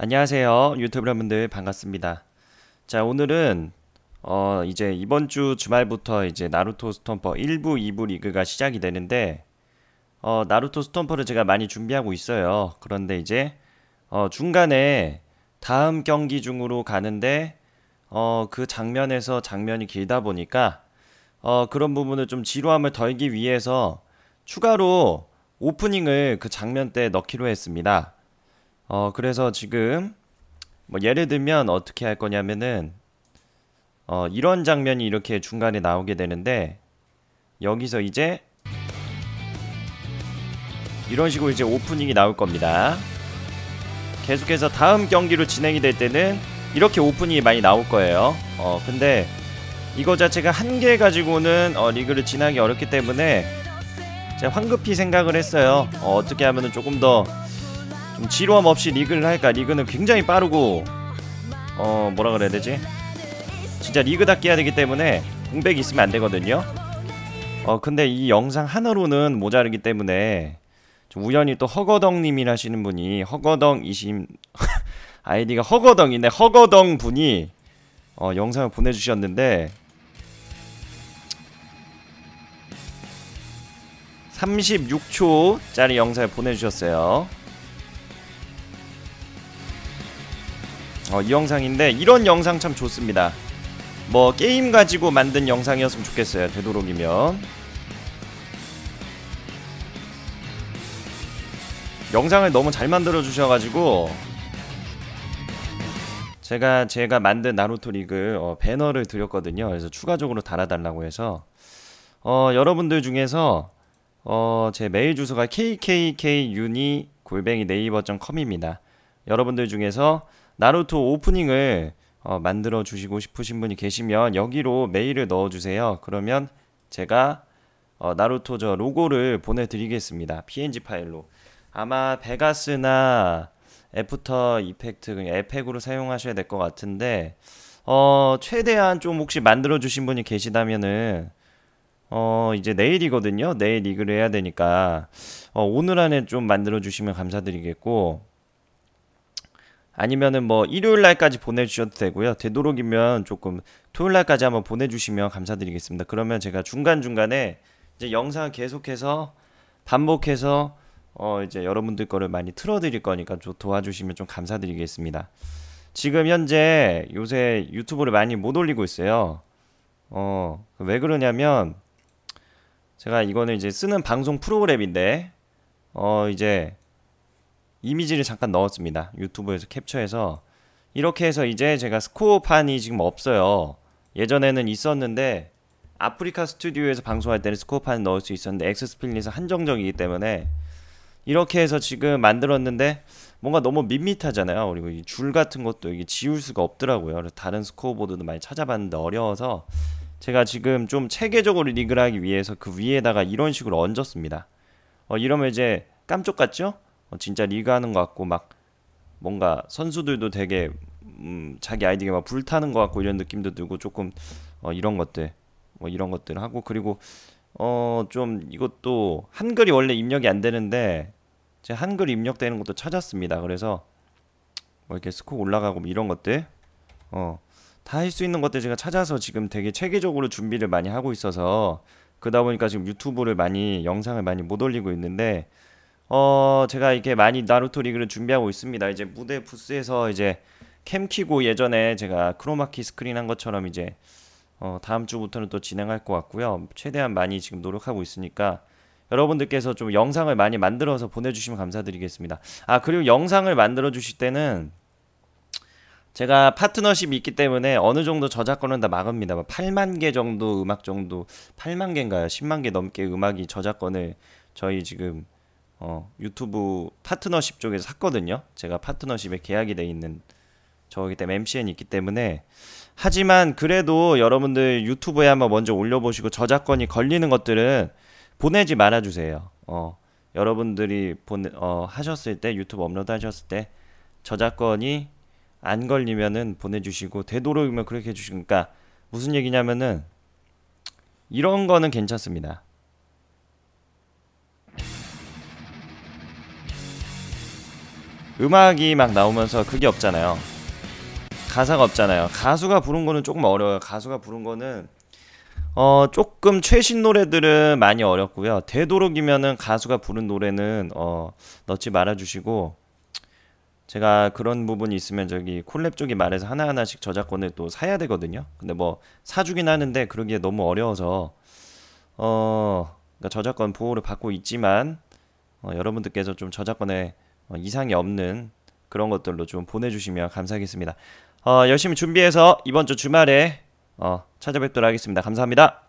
안녕하세요. 유튜브여러분들 반갑습니다. 자, 오늘은 어 이제 이번 주 주말부터 이제 나루토 스톰퍼 1부, 2부 리그가 시작이 되는데 어 나루토 스톰퍼를 제가 많이 준비하고 있어요. 그런데 이제 어 중간에 다음 경기 중으로 가는데 어 그 장면에서 장면이 길다 보니까 어 그런 부분을 좀 지루함을 덜기 위해서 추가로 오프닝을 그 장면 때 넣기로 했습니다. 어, 그래서 지금 뭐 예를 들면 어떻게 할 거냐면은 어, 이런 장면이 이렇게 중간에 나오게 되는데 여기서 이제 이런 식으로 이제 오프닝이 나올 겁니다. 계속해서 다음 경기로 진행이 될 때는 이렇게 오프닝이 많이 나올 거예요. 어, 근데 이거 자체가 한 개 가지고는 어, 리그를 진행하기 어렵기 때문에 제가 황급히 생각을 했어요. 어, 어떻게 하면 조금 더 지루함 없이 리그를 할까 리그는 굉장히 빠르고 어 뭐라 그래야 되지 진짜 리그답게 해야 되기 때문에 공백이 있으면 안 되거든요 어 근데 이 영상 하나로는 모자르기 때문에 우연히 또 허거덩님이라시는 분이 허거덩이심 아이디가 허거덩이네 허거덩 분이 어, 영상을 보내주셨는데 36초짜리 영상을 보내주셨어요 어, 이 영상인데 이런 영상 참 좋습니다 뭐 게임 가지고 만든 영상이었으면 좋겠어요 되도록이면 영상을 너무 잘 만들어 주셔가지고 제가 제가 만든 나루토 리그 어, 배너를 드렸거든요 그래서 추가적으로 달아달라고 해서 어, 여러분들 중에서 어, 제 메일 주소가 kkkuni 골뱅이 네이버.com입니다 여러분들 중에서 나루토 오프닝을 어, 만들어 주시고 싶으신 분이 계시면 여기로 메일을 넣어 주세요. 그러면 제가 어, 나루토 저 로고를 보내드리겠습니다. PNG 파일로. 아마 베가스나 애프터 이펙트 에펙으로 사용하셔야 될 것 같은데 어, 최대한 좀 혹시 만들어 주신 분이 계시다면은 어, 이제 내일이거든요. 내일 이글 해야 되니까 어, 오늘 안에 좀 만들어 주시면 감사드리겠고 아니면은 뭐 일요일 날까지 보내주셔도 되고요. 되도록이면 조금 토요일 날까지 한번 보내주시면 감사드리겠습니다. 그러면 제가 중간 중간에 이제 영상 계속해서 반복해서 어 이제 여러분들 거를 많이 틀어드릴 거니까 좀 도와주시면 좀 감사드리겠습니다. 지금 현재 요새 유튜브를 많이 못 올리고 있어요. 어 왜 그러냐면 제가 이거는 이제 쓰는 방송 프로그램인데 어 이제 이미지를 잠깐 넣었습니다. 유튜브에서 캡처해서 이렇게 해서 이제 제가 스코어판이 지금 없어요. 예전에는 있었는데 아프리카 스튜디오에서 방송할 때는 스코어판을 넣을 수 있었는데 엑스스플릿은 한정적이기 때문에 이렇게 해서 지금 만들었는데 뭔가 너무 밋밋하잖아요. 그리고 줄 같은 것도 이게 지울 수가 없더라고요. 다른 스코어보드도 많이 찾아봤는데 어려워서 제가 지금 좀 체계적으로 리그를 하기 위해서 그 위에다가 이런 식으로 얹었습니다. 어, 이러면 이제 깜쪽 같죠? 어, 진짜 리그 하는 것 같고 막 뭔가 선수들도 되게 음, 자기 아이디가 막 불타는 것 같고 이런 느낌도 들고 조금 어, 이런 것들 뭐 이런 것들 하고 그리고 어좀 이것도 한글이 원래 입력이 안 되는데 제 한글 입력되는 것도 찾았습니다. 그래서 뭐 이렇게 스코 올라가고 뭐 이런 것들 어다 할 수 있는 것들 제가 찾아서 지금 되게 체계적으로 준비를 많이 하고 있어서 그러다 보니까 지금 유튜브를 많이 영상을 많이 못 올리고 있는데 어 제가 이렇게 많이 나루토 리그를 준비하고 있습니다. 이제 무대 부스에서 이제 캠 키고 예전에 제가 크로마키 스크린 한 것처럼 이제 어, 다음 주부터는 또 진행할 것 같고요. 최대한 많이 지금 노력하고 있으니까 여러분들께서 좀 영상을 많이 만들어서 보내주시면 감사드리겠습니다. 아 그리고 영상을 만들어 주실 때는 제가 파트너십이 있기 때문에 어느 정도 저작권은 다막읍니다 8만 뭐 개 정도 음악 정도 8만 개인가요? 10만 개 넘게 음악이 저작권을 저희 지금 어, 유튜브 파트너십 쪽에서 샀거든요. 제가 파트너십에 계약이 돼 있는 저기 때문에 MCN 이 있기 때문에 하지만 그래도 여러분들 유튜브에 한번 먼저 올려보시고 저작권이 걸리는 것들은 보내지 말아주세요. 어, 여러분들이 보내, 어, 하셨을 때 유튜브 업로드 하셨을 때 저작권이 안 걸리면은 보내주시고 되도록이면 그렇게 해주시니까 무슨 얘기냐면은 이런 거는 괜찮습니다. 음악이 막 나오면서 그게 없잖아요. 가사가 없잖아요. 가수가 부른 거는 조금 어려워요. 가수가 부른 거는 어 조금 최신 노래들은 많이 어렵고요. 되도록이면은 가수가 부른 노래는 어 넣지 말아 주시고 제가 그런 부분이 있으면 저기 콜랩 쪽이 말해서 하나하나씩 저작권을 또 사야 되거든요. 근데 뭐 사주긴 하는데 그러기에 너무 어려워서 어 그러니까 저작권 보호를 받고 있지만 어, 여러분들께서 좀 저작권에 어, 이상이 없는 그런 것들로 좀 보내주시면 감사하겠습니다. 어, 열심히 준비해서 이번 주 주말에 어, 찾아뵙도록 하겠습니다. 감사합니다.